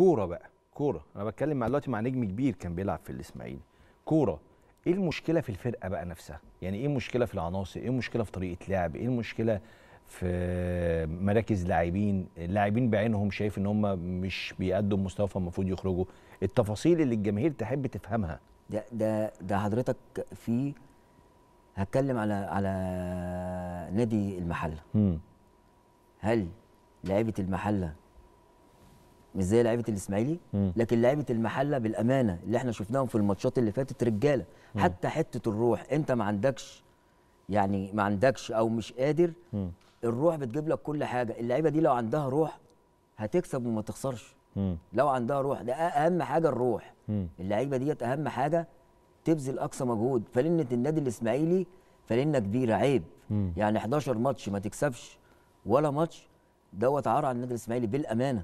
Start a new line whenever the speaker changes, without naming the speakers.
كوره بقى كوره انا بتكلم مع دلوقتي مع نجم كبير كان بيلعب في الاسماعيلي كوره ايه المشكله في الفرقه بقى نفسها يعني ايه المشكله في العناصر ايه المشكله في طريقه لعب ايه المشكله في مراكز لاعبين اللاعبين بعينهم شايف ان هم مش بيقدوا مستوى فالمفروض يخرجوا التفاصيل اللي الجماهير تحب تفهمها
ده ده ده حضرتك في هتكلم على على نادي المحله مم. هل لعيبه المحله مش زي لعيبه الاسماعيلي لكن لعيبه المحله بالامانه اللي احنا شفناهم في الماتشات اللي فاتت رجاله حتى حته الروح انت ما عندكش يعني ما عندكش او مش قادر الروح بتجيب لك كل حاجه اللعيبه دي لو عندها روح هتكسب وما تخسرش لو عندها روح ده اهم حاجه الروح اللعيبه ديت اهم حاجه تبذل اقصى مجهود فلنه النادي الاسماعيلي فلنه كبيره عيب يعني 11 ماتش ما تكسبش ولا ماتش دوت عار على النادي الاسماعيلي بالامانه